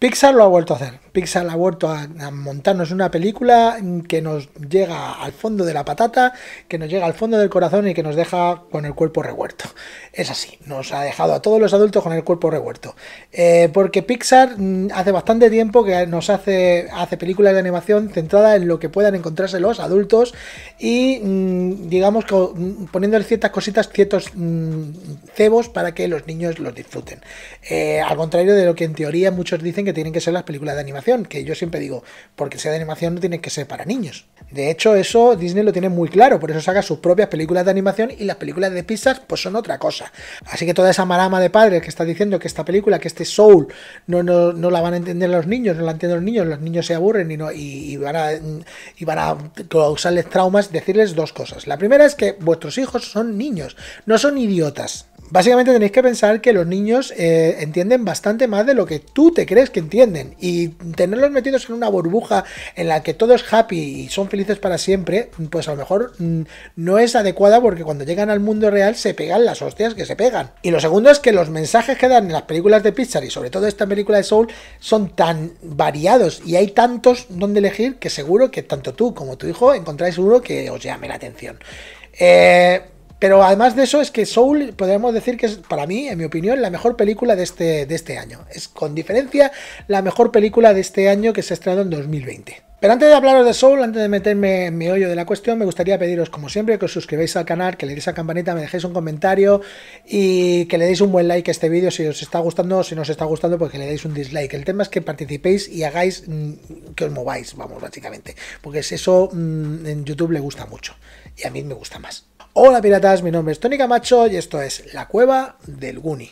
Pixar lo ha vuelto a hacer. Pixar ha vuelto a, montarnos una película que nos llega al fondo de la patata, que nos llega al fondo del corazón y que nos deja con el cuerpo revuelto. Es así, nos ha dejado a todos los adultos con el cuerpo revuelto. Eh, porque Pixar mm, hace bastante tiempo que nos hace, hace películas de animación centradas en lo que puedan encontrarse los adultos y mm, digamos que mm, ciertas cositas, ciertos cebos para que los niños los disfruten. Eh, al contrario de lo que en teoría muchos dicen que tienen que ser las películas de animación que yo siempre digo, porque sea de animación no tiene que ser para niños. De hecho, eso Disney lo tiene muy claro, por eso saca sus propias películas de animación y las películas de Pixar pues son otra cosa. Así que toda esa marama de padres que está diciendo que esta película, que este Soul, no, no, la van a entender los niños, no la entienden los niños, los niños se aburren y, no, van, y van a causarles traumas, decirles dos cosas. La primera es que vuestros hijos son niños, no son idiotas básicamente tenéis que pensar que los niños eh, entienden bastante más de lo que tú te crees que entienden. Y tenerlos metidos en una burbuja en la que todo es happy y son felices para siempre, pues a lo mejor mm, no es adecuada porque cuando llegan al mundo real se pegan las hostias que se pegan. Y lo segundo es que los mensajes que dan en las películas de Pixar y sobre todo esta película de Soul son tan variados y hay tantos donde elegir que seguro que tanto tú como tu hijo encontráis uno que os llame la atención. Eh, pero además de eso, es que Soul, podríamos decir que es, para mí, en mi opinión, la mejor película de este, de este año. Es con diferencia la mejor película de este año que se ha estrenado en 2020. Pero antes de hablaros de Soul, antes de meterme en mi hoyo de la cuestión, me gustaría pediros, como siempre, que os suscribáis al canal, que le deis a campanita, me dejéis un comentario y que le deis un buen like a este vídeo si os está gustando o si no os está gustando, pues que le deis un dislike. El tema es que participéis y hagáis mm, que os mováis, vamos, básicamente. Porque eso mm, en YouTube le gusta mucho y a mí me gusta más. Hola piratas, mi nombre es Tony Camacho y esto es La Cueva del Guni.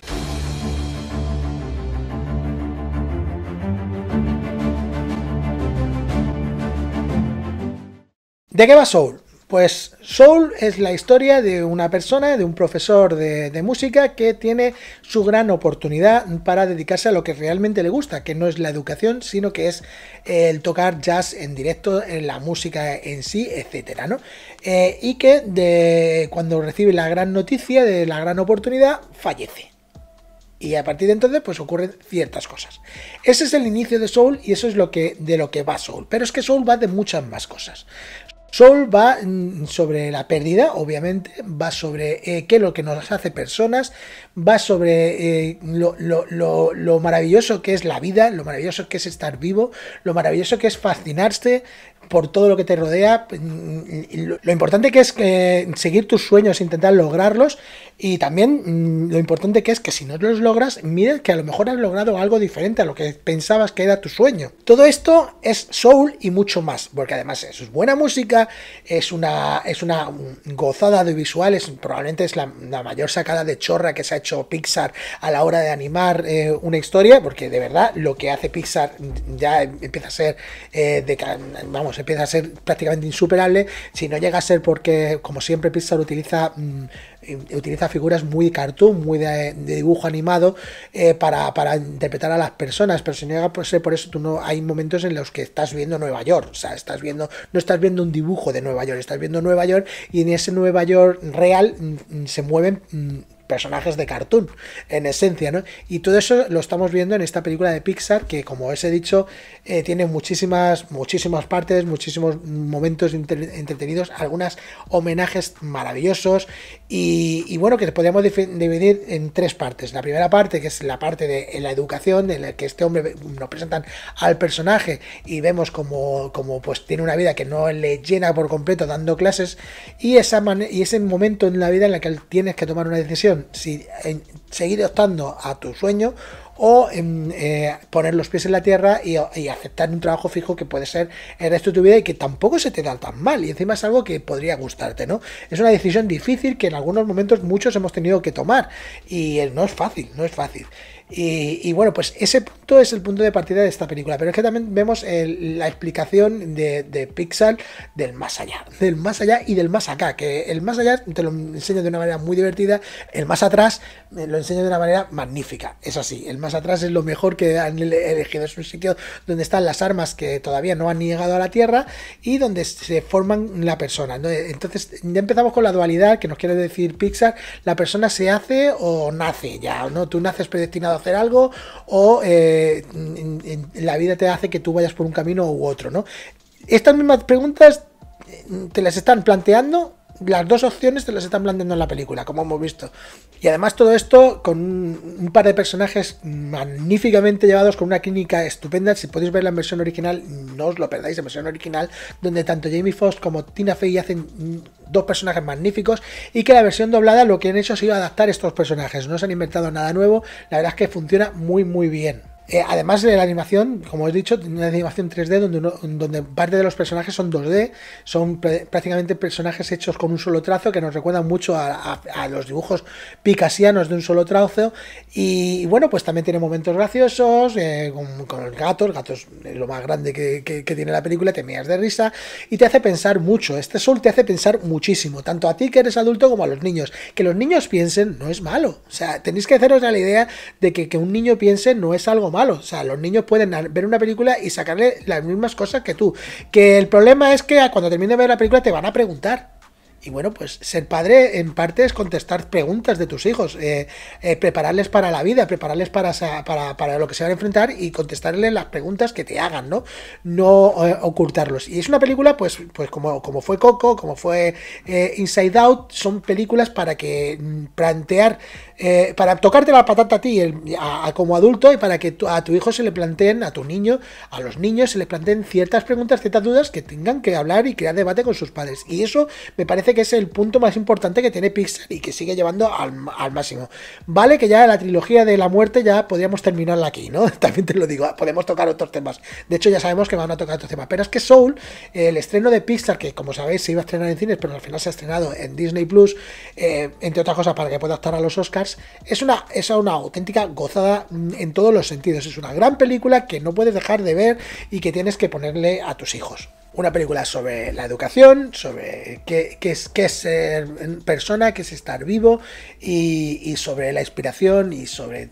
¿De qué va Soul? Pues Soul es la historia de una persona, de un profesor de, música que tiene su gran oportunidad para dedicarse a lo que realmente le gusta, que no es la educación, sino que es el tocar jazz en directo, en la música en sí, etcétera, ¿no? Eh, y que cuando recibe la gran noticia de la gran oportunidad, fallece. Y a partir de entonces, pues ocurren ciertas cosas. Ese es el inicio de Soul y eso es lo que, de lo que va Soul. Pero es que Soul va de muchas más cosas. Soul va mm, sobre la pérdida, obviamente, va sobre eh, qué es lo que nos hace personas, va sobre eh, lo, maravilloso que es la vida, lo maravilloso que es estar vivo, lo maravilloso que es fascinarse por todo lo que te rodea, mm, lo importante que es eh, seguir tus sueños, intentar lograrlos y también mm, lo importante que es que si no los logras, mires que a lo mejor has logrado algo diferente a lo que pensabas que era tu sueño. Todo esto es soul y mucho más, porque además es buena música, es una, es una gozada de visuales, probablemente es la, mayor sacada de chorra que se ha hecho Pixar a la hora de animar eh, una historia, porque de verdad lo que hace Pixar ya empieza a ser, eh, vamos, empieza a ser prácticamente insuperable, si no llega a ser porque, como siempre, Pixar utiliza... Mm, utiliza figuras muy cartoon, muy de, dibujo animado eh, para, interpretar a las personas, pero si no ser por eso tú no hay momentos en los que estás viendo Nueva York, o sea, estás viendo no estás viendo un dibujo de Nueva York, estás viendo Nueva York y en ese Nueva York real mm, mm, se mueven mm, personajes de cartoon, en esencia, ¿no? Y todo eso lo estamos viendo en esta película de Pixar, que como os he dicho, eh, tiene muchísimas, muchísimas partes, muchísimos momentos entretenidos, algunos homenajes maravillosos, y, bueno, que podríamos dividir en tres partes. La primera parte, que es la parte de la educación, en la que este hombre nos presentan al personaje y vemos como, como pues tiene una vida que no le llena por completo dando clases, y, esa y ese momento en la vida en la que tienes que tomar una decisión si seguir optando a tu sueño o eh, poner los pies en la tierra y, aceptar un trabajo fijo que puede ser el resto de tu vida y que tampoco se te da tan mal y encima es algo que podría gustarte, ¿no? Es una decisión difícil que en algunos momentos muchos hemos tenido que tomar y eh, no es fácil, no es fácil. y bueno, pues ese es el punto de partida de esta película, pero es que también vemos la explicación de, Pixar del más allá, del más allá y del más acá, que el más allá te lo enseño de una manera muy divertida, el más atrás eh, lo enseño de una manera magnífica, es así, el más atrás es lo mejor que han elegido, es un sitio donde están las armas que todavía no han llegado a la Tierra y donde se forman la persona. Entonces ya empezamos con la dualidad que nos quiere decir Pixar, la persona se hace o nace ya, ¿no? Tú naces predestinado a hacer algo o... Eh, la vida te hace que tú vayas por un camino u otro, ¿no? Estas mismas preguntas mm, te las están planteando las dos opciones te las están planteando en la película, como hemos visto. Y además todo esto con un, par de personajes magníficamente llevados con una clínica estupenda. Si podéis ver la versión original, no os lo perdáis, la versión original, donde tanto Jamie Foxx como Tina Fey hacen mm, dos personajes magníficos y que la versión doblada lo que han hecho ha sido adaptar estos personajes. No se han inventado nada nuevo, la verdad es que funciona muy muy bien. Eh, además de la animación, como he dicho, una animación 3D donde, donde parte de los personajes son 2D, son prácticamente personajes hechos con un solo trazo que nos recuerdan mucho a, los dibujos picasianos de un solo trazo. Y, bueno, pues también tiene momentos graciosos eh, con, los el gato, el es lo más grande que, tiene la película, te mías de risa y te hace pensar mucho. Este sol te hace pensar muchísimo, tanto a ti que eres adulto como a los niños. Que los niños piensen no es malo, o sea, tenéis que haceros la idea de que, que un niño piense no es algo malo o sea, los niños pueden ver una película y sacarle las mismas cosas que tú. Que el problema es que cuando termine de ver la película te van a preguntar. Y bueno, pues ser padre en parte es contestar preguntas de tus hijos, eh, eh, prepararles para la vida, prepararles para, para, lo que se van a enfrentar y contestarles las preguntas que te hagan, ¿no? No eh, ocultarlos. Y es una película, pues, pues como, como fue Coco, como fue Inside Out, son películas para que mm, plantear, para tocarte la patata a ti a, como adulto y para que a tu hijo se le planteen, a tu niño, a los niños se le planteen ciertas preguntas, ciertas dudas que tengan que hablar y crear debate con sus padres. Y eso me parece que es el punto más importante que tiene Pixar y que sigue llevando al, máximo. Vale que ya la trilogía de la muerte ya podríamos terminarla aquí, ¿no? También te lo digo, podemos tocar otros temas. De hecho, ya sabemos que van a tocar otros temas. Pero es que Soul, el estreno de Pixar, que como sabéis se iba a estrenar en cines, pero al final se ha estrenado en Disney Plus, eh, entre otras cosas para que pueda estar a los Oscars, es una, es una auténtica gozada en todos los sentidos. Es una gran película que no puedes dejar de ver y que tienes que ponerle a tus hijos. Una película sobre la educación, sobre qué, es, ser persona, qué es estar vivo y, sobre la inspiración y sobre...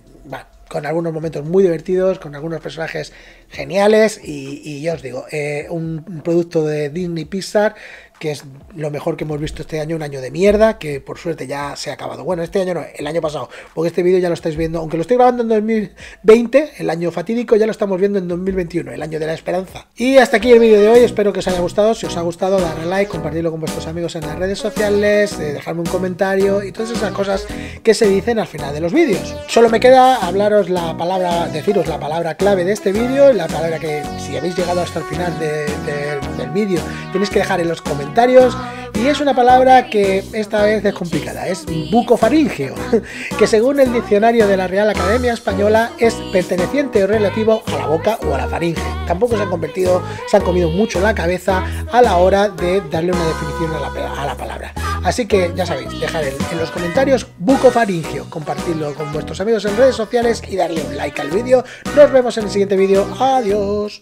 con algunos momentos muy divertidos, con algunos personajes geniales y, ya os digo, eh, un producto de Disney Pixar que es lo mejor que hemos visto este año, un año de mierda, que por suerte ya se ha acabado. Bueno, este año no, el año pasado, porque este vídeo ya lo estáis viendo, aunque lo estoy grabando en 2020, el año fatídico, ya lo estamos viendo en 2021, el año de la esperanza. Y hasta aquí el vídeo de hoy, espero que os haya gustado, si os ha gustado darle like, compartirlo con vuestros amigos en las redes sociales, eh, dejarme un comentario y todas esas cosas que se dicen al final de los vídeos. Solo me queda hablaros la palabra, deciros la palabra clave de este vídeo, la palabra que si habéis llegado hasta el final del vídeo, tenéis que dejar en los comentarios comentarios. Y es una palabra que esta vez es complicada, es bucofaringeo, que según el diccionario de la Real Academia Española es perteneciente o relativo a la boca o a la faringe. Tampoco se han convertido, se han comido mucho la cabeza a la hora de darle una definición a la, palabra. Así que ya sabéis, dejad en, los comentarios bucofaringeo, compartirlo con vuestros amigos en redes sociales y darle un like al vídeo. Nos vemos en el siguiente vídeo. Adiós.